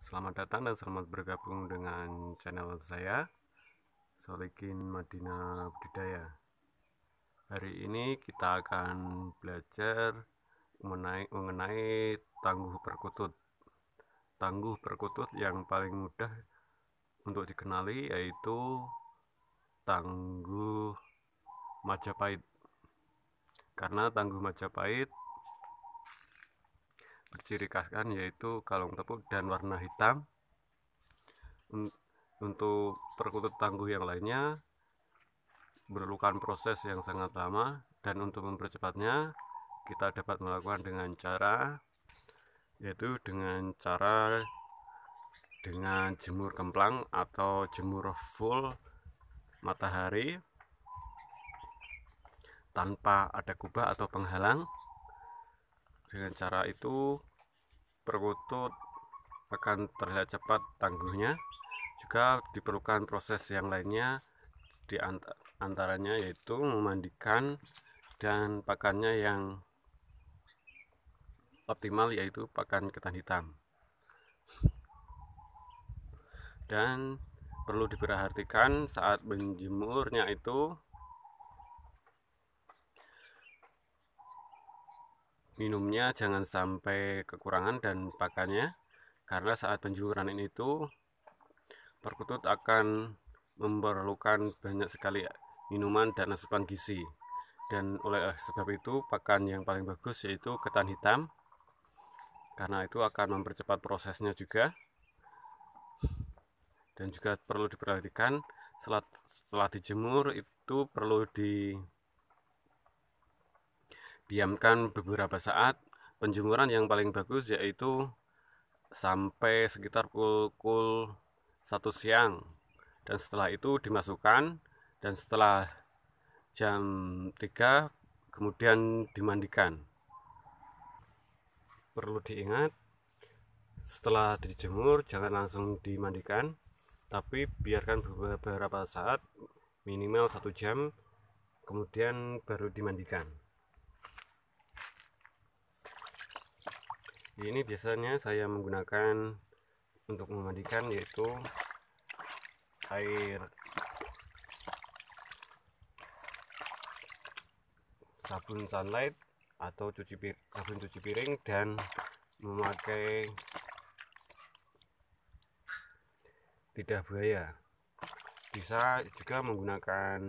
Selamat datang dan selamat bergabung dengan channel saya Solikin Madinah Budidaya Hari ini kita akan belajar mengenai, mengenai tangguh perkutut Tangguh perkutut yang paling mudah untuk dikenali yaitu Tangguh Majapahit Karena Tangguh Majapahit berciri khaskan yaitu kalung tepuk dan warna hitam untuk perkutut tangguh yang lainnya berlukan proses yang sangat lama dan untuk mempercepatnya kita dapat melakukan dengan cara yaitu dengan cara dengan jemur kemplang atau jemur full matahari tanpa ada kubah atau penghalang dengan cara itu perkutut akan terlihat cepat tangguhnya. Juga diperlukan proses yang lainnya di antaranya yaitu memandikan dan pakannya yang optimal yaitu pakan ketan hitam. Dan perlu diperhatikan saat menjemurnya itu minumnya jangan sampai kekurangan dan pakannya karena saat penjururan ini itu perkutut akan memerlukan banyak sekali minuman dan asupan gizi dan oleh sebab itu pakan yang paling bagus yaitu ketan hitam karena itu akan mempercepat prosesnya juga dan juga perlu diperhatikan setelah, setelah dijemur itu perlu di diamkan beberapa saat penjemuran yang paling bagus yaitu sampai sekitar pukul satu siang dan setelah itu dimasukkan dan setelah jam 3 kemudian dimandikan perlu diingat setelah dijemur jangan langsung dimandikan tapi biarkan beberapa saat minimal satu jam kemudian baru dimandikan ini biasanya saya menggunakan untuk memandikan yaitu air sabun sunlight atau cuci piring, sabun cuci piring dan memakai lidah buaya bisa juga menggunakan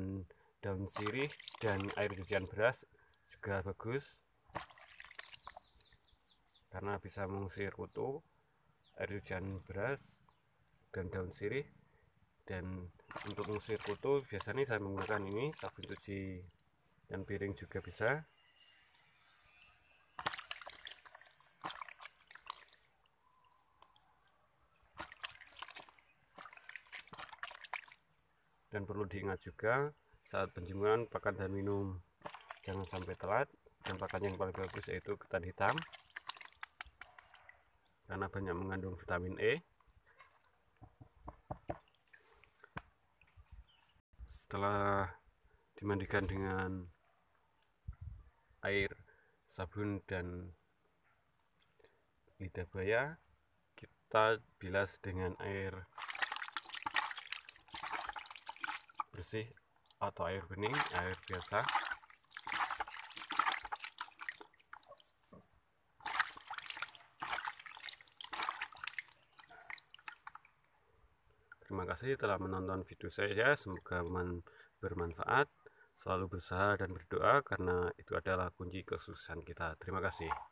daun sirih dan air cucian beras juga bagus karena bisa mengusir kutu air hujan beras dan daun sirih dan untuk mengusir kutu biasanya saya menggunakan ini sabun cuci dan piring juga bisa dan perlu diingat juga saat penjemuran pakan dan minum jangan sampai telat dan pakan yang paling bagus yaitu ketan hitam karena banyak mengandung vitamin E. Setelah dimandikan dengan air, sabun dan lidah buaya, kita bilas dengan air bersih atau air bening, air biasa. Terima kasih telah menonton video saya. Ya. Semoga bermanfaat. Selalu berusaha dan berdoa karena itu adalah kunci kesuksesan kita. Terima kasih.